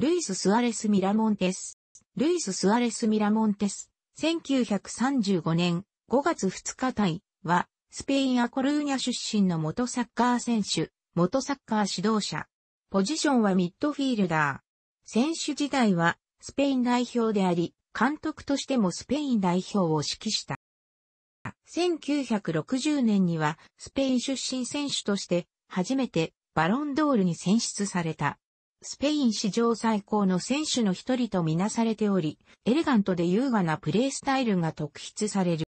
ルイス・スアレス・ミラモンテス。ルイス・スアレス・ミラモンテス。1935年5月2日対は、スペイン・アコルーニャ出身の元サッカー選手、元サッカー指導者。ポジションはミッドフィールダー。選手時代は、スペイン代表であり、監督としてもスペイン代表を指揮した。1960年にはスペイン出身選手として初めてバロンドールに選出された。スペイン史上最高の選手の一人とみなされており、エレガントで優雅なプレースタイルが特筆される。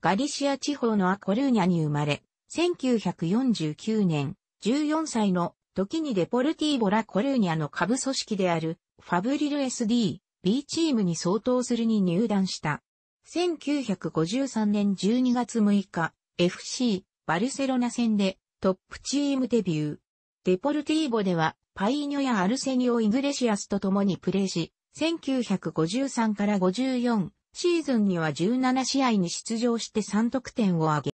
ガリシア地方のアコルーニャに生まれ、1949年、14歳の時にデポルティーボラコルーニャの下部組織である、ファブリル SD、B チームに相当するに入団した。1953年12月6日、FC、バルセロナ戦でトップチームデビュー。デポルティーボではカイニョやアルセニオ・イグレシアスと共にプレーし、1953から54シーズンには17試合に出場して3得点を挙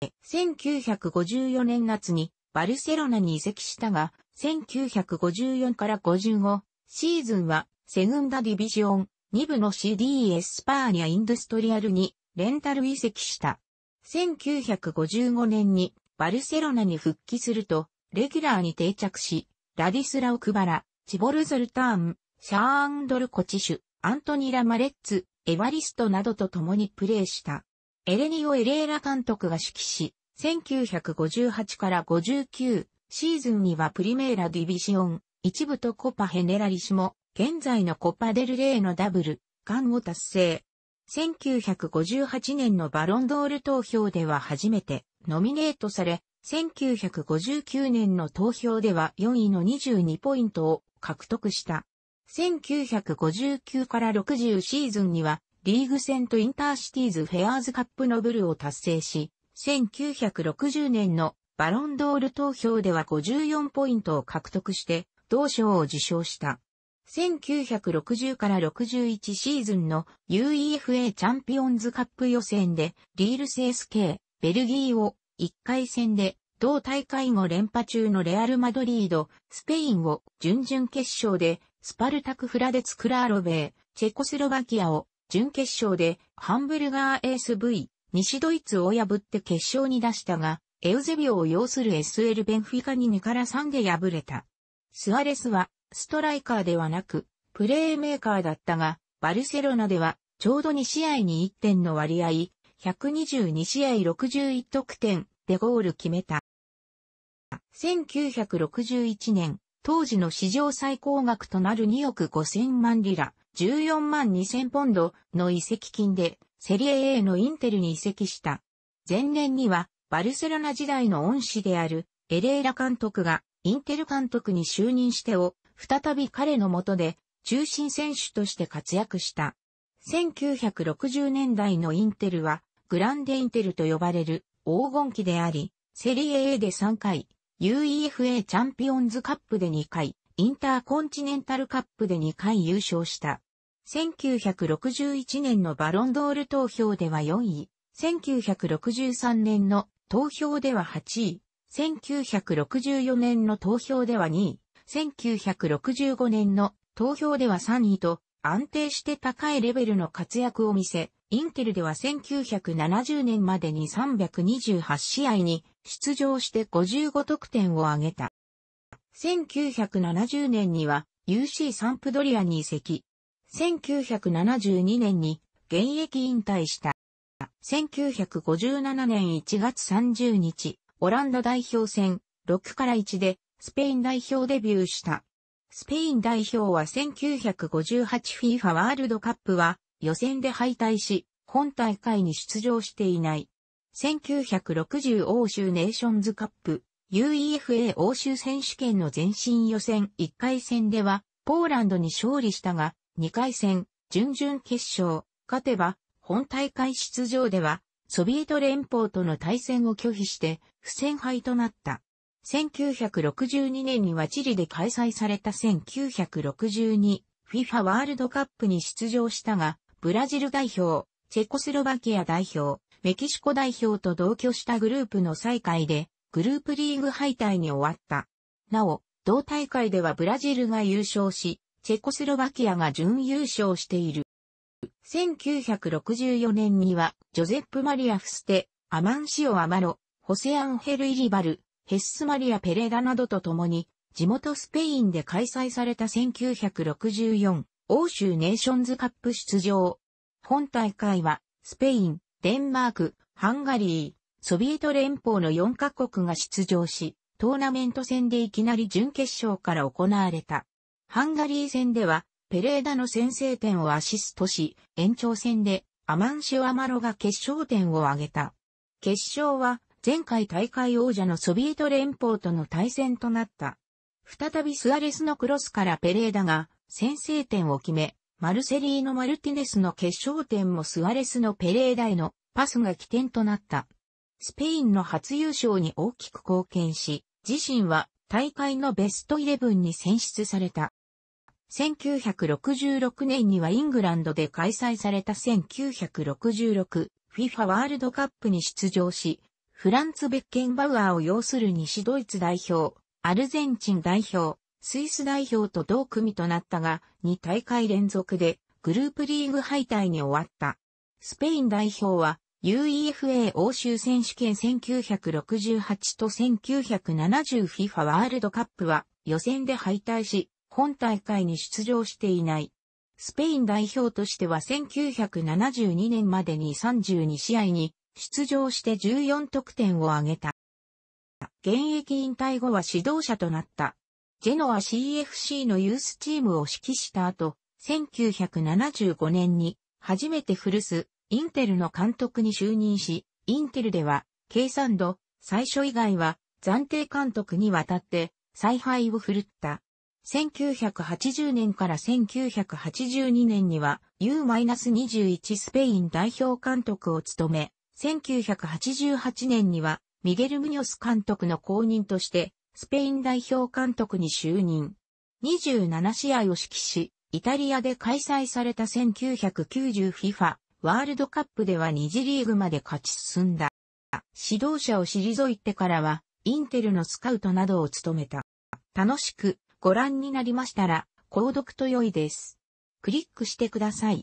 げ、1954年夏にバルセロナに移籍したが、1954から55シーズンはセグンダディビジオン2部の CD エスパーニャ・インドストリアルにレンタル移籍した。1955年にバルセロナに復帰するとレギュラーに定着し、ラディスラオ・クバラ、チボル・ズルターン、シャーアンドル・コチシュ、アントニラ・マレッツ、エヴァリストなどと共にプレーした。エレニオ・エレーラ監督が指揮し、1958から59シーズンにはプリメーラ・ディビシオン、一部とコパ・ヘネラリシモ、現在のコパ・デル・レーのダブル、間を達成。1958年のバロンドール投票では初めてノミネートされ、1959年の投票では4位の22ポイントを獲得した。1959から60シーズンにはリーグ戦とインターシティーズフェアーズカップのブルを達成し、1960年のバロンドール投票では54ポイントを獲得して同賞を受賞した。1960から61シーズンの UEFA チャンピオンズカップ予選でリールス s k ベルギーを1回戦で、同大会後連覇中のレアル・マドリード、スペインを準々決勝で、スパルタク・フラデツ・クラーロベー、チェコスロバキアを準決勝で、ハンブルガー SV、西ドイツを破って決勝に出したが、エウゼビオを擁する SL ベンフィカに2から3で敗れた。スアレスは、ストライカーではなく、プレーメーカーだったが、バルセロナでは、ちょうど2試合に1点の割合、122試合61得点でゴール決めた。1961年、当時の史上最高額となる2億5000万リラ、14万2000ポンドの移籍金で、セリエ A のインテルに移籍した。前年には、バルセロナ時代の恩師である、エレーラ監督が、インテル監督に就任してを、再び彼の下で、中心選手として活躍した。1960年代のインテルは、グランデインテルと呼ばれる黄金期であり、セリエ A で3回、UEFA チャンピオンズカップで2回、インターコンチネンタルカップで2回優勝した。1961年のバロンドール投票では4位、1963年の投票では8位、1964年の投票では2位、1965年の投票では3位と安定して高いレベルの活躍を見せ、インテルでは1970年までに328試合に出場して55得点を挙げた。1970年には UC サンプドリアに移籍。1972年に現役引退した。1957年1月30日、オランダ代表戦6から1でスペイン代表デビューした。スペイン代表は 1958FIFA ワールドカップは予選で敗退し、本大会に出場していない。1960欧州ネーションズカップ UEFA 欧州選手権の前身予選1回戦ではポーランドに勝利したが2回戦、準々決勝、勝てば本大会出場ではソビエト連邦との対戦を拒否して不戦敗となった。1962年にはチリで開催された1962 FIFA ワールドカップに出場したが、ブラジル代表、チェコスロバキア代表、メキシコ代表と同居したグループの再会で、グループリーグ敗退に終わった。なお、同大会ではブラジルが優勝し、チェコスロバキアが準優勝している。1964年には、ジョゼップ・マリア・フステ、アマンシオ・アマロ、ホセアンヘル・イリバル、ヘッスマリア・ペレラなどと共に、地元スペインで開催された1964欧州ネーションズカップ出場。本大会は、スペイン、デンマーク、ハンガリー、ソビエト連邦の4カ国が出場し、トーナメント戦でいきなり準決勝から行われた。ハンガリー戦では、ペレーダの先制点をアシストし、延長戦でアマンシュアマロが決勝点を挙げた。決勝は前回大会王者のソビエト連邦との対戦となった。再びスアレスのクロスからペレーダが先制点を決め、マルセリーノ・マルティネスの決勝点もスアレスのペレーダへのパスが起点となった。スペインの初優勝に大きく貢献し、自身は大会のベストイレブンに選出された。1966年にはイングランドで開催された 1966FIFA ワールドカップに出場し、フランツ・ベッケンバウアーを擁する西ドイツ代表、アルゼンチン代表、スイス代表と同組となったが、2大会連続でグループリーグ敗退に終わった。スペイン代表は UEFA 欧州選手権1968と 1970FIFA ワールドカップは予選で敗退し、本大会に出場していない。スペイン代表としては1972年までに32試合に出場して14得点を挙げた。現役引退後は指導者となった。ジェノア CFC のユースチームを指揮した後、1975年に初めて古巣、インテルの監督に就任し、インテルでは、計算度、最初以外は暫定監督にわたって采配を振るった。1980年から1982年には U-21 スペイン代表監督を務め、1988年には、ミゲル・ムニョス監督の後任として、スペイン代表監督に就任。27試合を指揮し、イタリアで開催された 1990FIFA ワールドカップでは2次リーグまで勝ち進んだ。指導者を退いてからは、インテルのスカウトなどを務めた。楽しくご覧になりましたら、購読と良いです。クリックしてください。